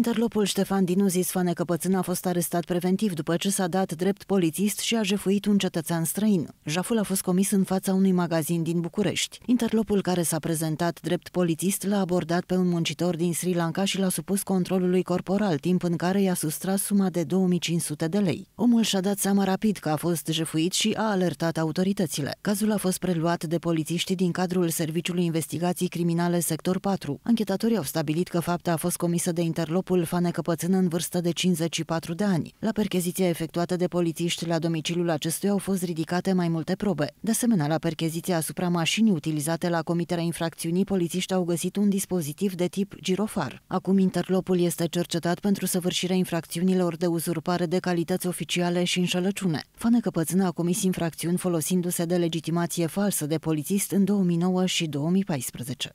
Interlopul Ștefan Dinu că Pățân a fost arestat preventiv după ce s-a dat drept polițist și a jefuit un cetățean străin. Jaful a fost comis în fața unui magazin din București. Interlopul care s-a prezentat drept polițist l-a abordat pe un muncitor din Sri Lanka și l-a supus controlului corporal, timp în care i-a sustras suma de 2500 de lei. Omul și-a dat seama rapid că a fost jefuit și a alertat autoritățile. Cazul a fost preluat de polițiști din cadrul Serviciului Investigații Criminale Sector 4. Anchetatorii au stabilit că fapta a fost comisă de interlop Fane Căpățân în vârstă de 54 de ani. La percheziția efectuată de polițiști la domiciliul acestuia au fost ridicate mai multe probe. De asemenea, la percheziția asupra mașinii utilizate la comiterea infracțiunii, polițiști au găsit un dispozitiv de tip girofar. Acum interlopul este cercetat pentru săvârșirea infracțiunilor de uzurpare de calități oficiale și înșelăciune. Fane Căpățân a comis infracțiuni folosindu-se de legitimație falsă de polițist în 2009 și 2014.